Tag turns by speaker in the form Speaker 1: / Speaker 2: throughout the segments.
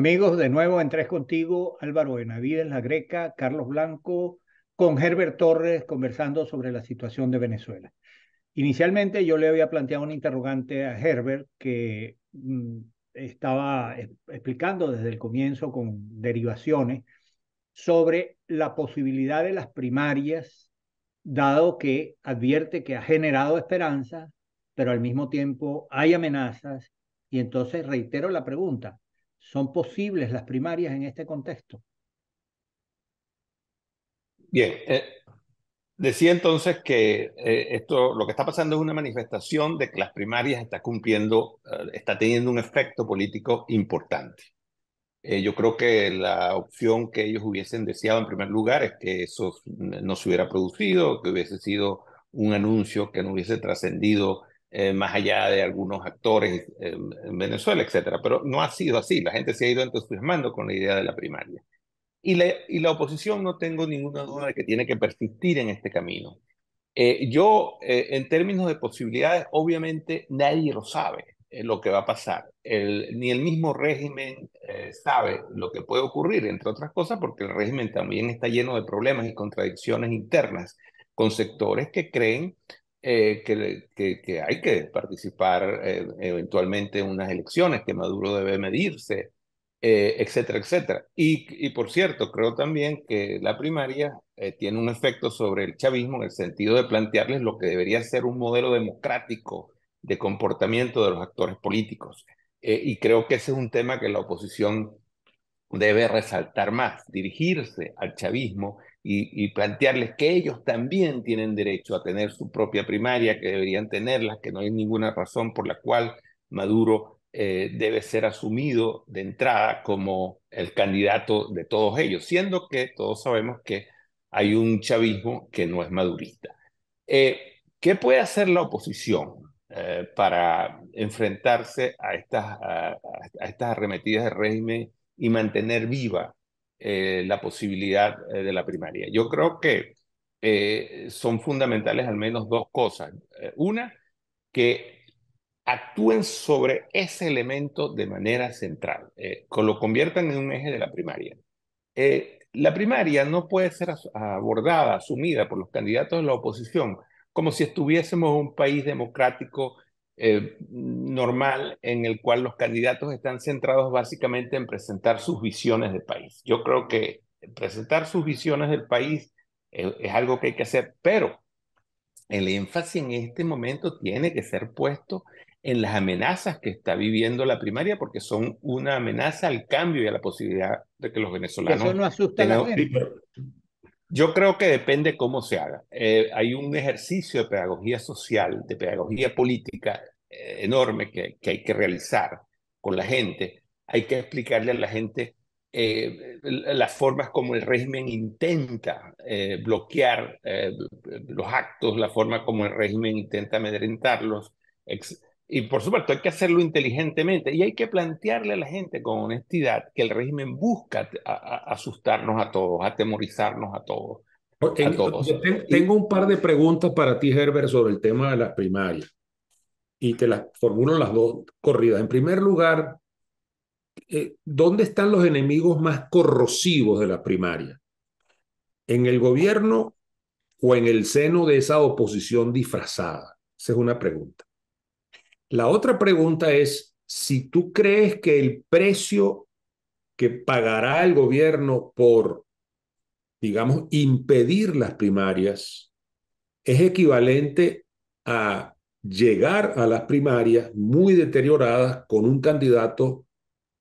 Speaker 1: Amigos, de nuevo en Tres Contigo, Álvaro Benavides, La Greca, Carlos Blanco, con Herbert Torres, conversando sobre la situación de Venezuela. Inicialmente yo le había planteado un interrogante a Herbert que mm, estaba explicando desde el comienzo con derivaciones sobre la posibilidad de las primarias, dado que advierte que ha generado esperanza, pero al mismo tiempo hay amenazas. Y entonces reitero la pregunta, ¿Son posibles las primarias en este contexto? Bien, eh, decía entonces que eh, esto, lo que está pasando es una manifestación de que las primarias está cumpliendo, eh, está teniendo un efecto político importante. yo creo que la opción que ellos hubiesen deseado en primer lugar es que eso no se hubiera producido, que hubiese sido un anuncio que no hubiese trascendido eh, más allá de algunos actores eh, en Venezuela, etcétera. Pero no ha sido así. La gente se ha ido entusiasmando con la idea de la primaria. Y la, oposición no tengo ninguna duda de que tiene que persistir en este camino. Eh, yo, en términos de posibilidades, obviamente nadie lo sabe lo que va a pasar. ni el mismo régimen sabe lo que puede ocurrir, entre otras cosas, porque el régimen también está lleno de problemas y contradicciones internas con sectores que creen eh, que, hay que participar eh, eventualmente en unas elecciones, que Maduro debe medirse, eh, etcétera, etcétera. Y, y, por cierto, creo también que la primaria tiene un efecto sobre el chavismo en el sentido de plantearles lo que debería ser un modelo democrático de comportamiento de los actores políticos. y creo que ese es un tema que la oposición debe resaltar más, dirigirse al chavismo y, plantearles que ellos también tienen derecho a tener su propia primaria, que deberían tenerlas, que no hay ninguna razón por la cual Maduro eh, debe ser asumido de entrada como el candidato de todos ellos, siendo que todos sabemos que hay un chavismo que no es madurista. Eh, ¿Qué puede hacer la oposición eh, para enfrentarse a estas, a, estas arremetidas de régimen y mantener viva eh, la posibilidad eh, de la primaria. Yo creo que eh, son fundamentales al menos dos cosas. una, que actúen sobre ese elemento de manera central, que lo conviertan en un eje de la primaria. la primaria no puede ser abordada, asumida por los candidatos de la oposición como si estuviésemos en un país democrático eh, normal en el cual los candidatos están centrados básicamente en presentar sus visiones del país. Yo creo que presentar sus visiones del país eh, es, algo que hay que hacer, pero el énfasis en este momento tiene que ser puesto en las amenazas que está viviendo la primaria, porque son una amenaza al cambio y a la posibilidad de que los venezolanos... Eso no asusta a yo creo que depende cómo se haga. Eh, hay un ejercicio de pedagogía social, de pedagogía política eh, enorme que, hay que realizar con la gente. Hay que explicarle a la gente eh, las formas como el régimen intenta bloquear los actos, la forma como el régimen intenta amedrentarlos, y por supuesto, hay que hacerlo inteligentemente y hay que plantearle a la gente con honestidad que el régimen busca asustarnos a todos, atemorizarnos
Speaker 2: a todos. Oh, tengo un par de preguntas para ti, Herbert, sobre el tema de las primarias. Y te las formulo las dos corridas. En primer lugar, eh, ¿dónde están los enemigos más corrosivos de la primaria? ¿En el gobierno o en el seno de esa oposición disfrazada? Esa es una pregunta. La otra pregunta es, si tú crees que el precio que pagará el gobierno por, digamos, impedir las primarias es equivalente a llegar a las primarias muy deterioradas con un candidato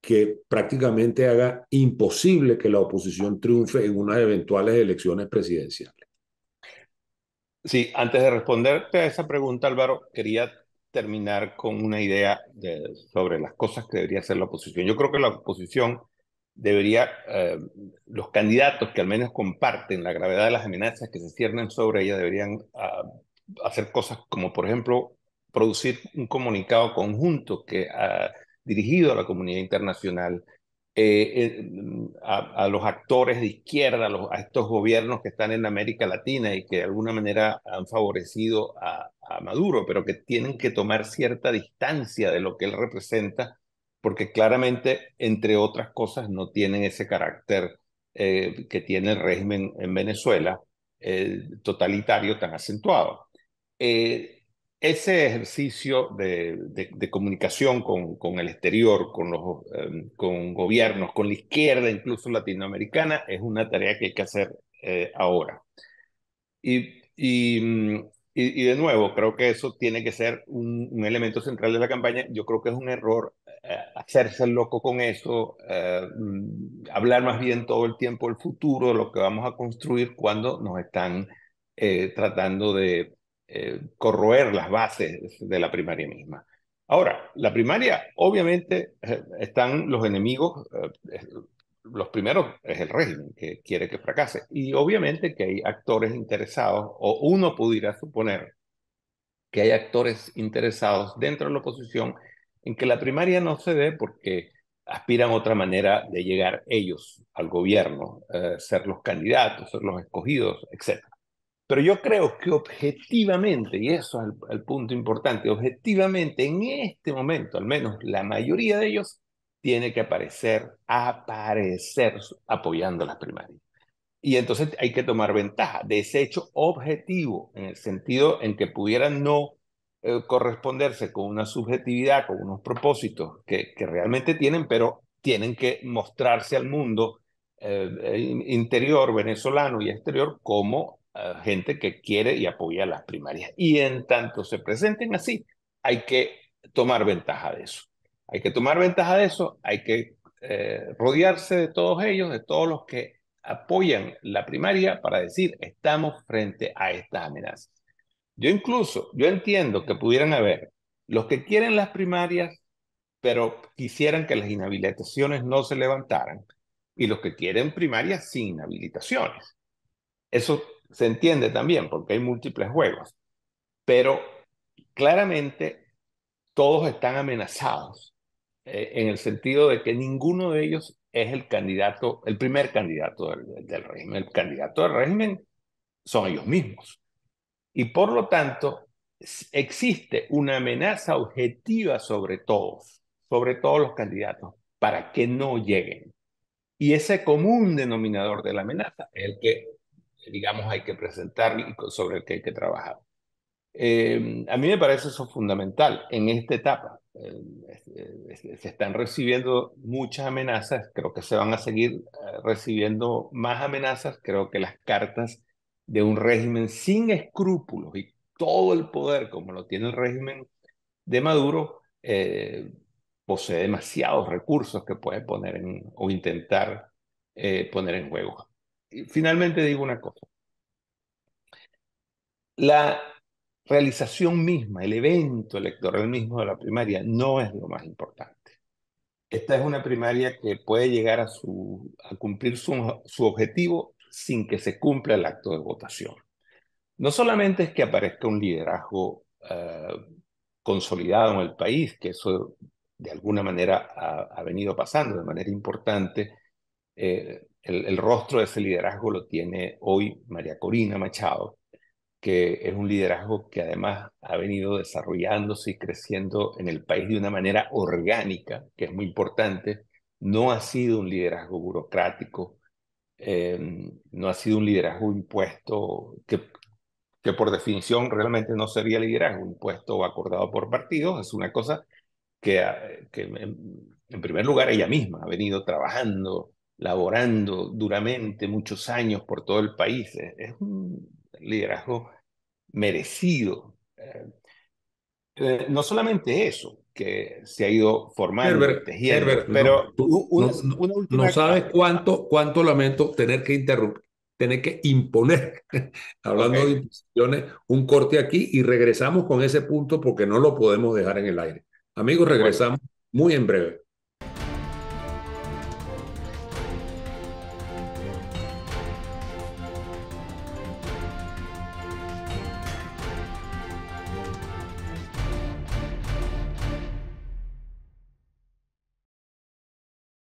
Speaker 2: que prácticamente haga imposible que la oposición triunfe en unas eventuales elecciones presidenciales.
Speaker 1: Sí, antes de responderte a esa pregunta, Álvaro, quería terminar con una idea sobre las cosas que debería hacer la oposición. Yo creo que la oposición debería, eh, los candidatos que al menos comparten la gravedad de las amenazas que se ciernen sobre ella, deberían ah, hacer cosas como, por ejemplo, producir un comunicado conjunto que, ha ah, dirigido a la comunidad internacional eh, eh, mm, a, los actores de izquierda, a, estos gobiernos que están en América Latina y que de alguna manera han favorecido a, Maduro, pero que tienen que tomar cierta distancia de lo que él representa, porque claramente, entre otras cosas, no tienen ese carácter eh, que tiene el régimen en Venezuela totalitario tan acentuado ese ejercicio de, comunicación con, el exterior, con los em, con gobiernos, con la izquierda, incluso latinoamericana, es una tarea que hay que hacer eh, ahora. Y, de nuevo, creo que eso tiene que ser un, elemento central de la campaña. Yo creo que es un error eh, hacerse loco con eso, eh, hablar más bien todo el tiempo del futuro, lo que vamos a construir cuando nos están tratando de eh, corroer las bases de la primaria misma. Ahora, la primaria, obviamente, eh, están los enemigos, eh, los primeros es el régimen que quiere que fracase, y obviamente que hay actores interesados, o uno pudiera suponer que hay actores interesados dentro de la oposición en que la primaria no se dé porque aspiran a otra manera de llegar ellos al gobierno, ser los candidatos, ser los escogidos, etc. Pero yo creo que objetivamente, y eso es el, punto importante, objetivamente en este momento, al menos la mayoría de ellos, tiene que aparecer, aparecer apoyando las primarias. Y entonces hay que tomar ventaja de ese hecho objetivo, en el sentido en que pudieran no eh, corresponderse con una subjetividad, con unos propósitos que, que realmente tienen, pero tienen que mostrarse al mundo eh, eh, interior venezolano y exterior como gente que quiere y apoya las primarias. Y en tanto se presenten así, hay que tomar ventaja de eso. Hay que tomar ventaja de eso, hay que eh, rodearse de todos ellos, de todos los que apoyan la primaria para decir, estamos frente a estas amenazas. Yo incluso, yo entiendo que pudieran haber los que quieren las primarias, pero quisieran que las inhabilitaciones no se levantaran, y los que quieren primarias sin inhabilitaciones. Eso se entiende también porque hay múltiples juegos, pero claramente todos están amenazados eh, en el sentido de que ninguno de ellos es el candidato, el primer candidato del, del régimen. El candidato del régimen son ellos mismos. Y por lo tanto, existe una amenaza objetiva sobre todos, sobre todos los candidatos, para que no lleguen. Y ese común denominador de la amenaza es el que digamos, hay que presentar y sobre el que hay que trabajar. Em, a mí me parece eso fundamental en esta etapa. Em, se están recibiendo muchas amenazas, creo que se van a seguir eh, recibiendo más amenazas, creo que las cartas de un régimen sin escrúpulos y todo el poder como lo tiene el régimen de Maduro, eh, posee demasiados recursos que puede poner o intentar eh, poner en juego finalmente digo una cosa. La realización misma, el evento electoral mismo de la primaria no es lo más importante. Esta es una primaria que puede llegar a, cumplir su, objetivo sin que se cumpla el acto de votación. No solamente es que aparezca un liderazgo eh, consolidado en el país, que eso de alguna manera ha venido pasando de manera importante, eh, el, el, rostro de ese liderazgo lo tiene hoy María Corina Machado, que es un liderazgo que además ha venido desarrollándose y creciendo en el país de una manera orgánica, que es muy importante. No ha sido un liderazgo burocrático, eh, no ha sido un liderazgo impuesto que, que por definición realmente no sería liderazgo impuesto o acordado por partidos, es una cosa que, eh, que en primer lugar ella misma ha venido trabajando, laborando duramente muchos años por todo el país. Eh, es un liderazgo merecido.
Speaker 2: Eh, eh, no solamente eso, que se ha ido formando, pero no, sabes cuánto, cuánto lamento tener que interrumpir, tener que imponer, hablando de imposiciones, un corte aquí y regresamos con ese punto porque no lo podemos dejar en el aire. Amigos, regresamos muy en breve.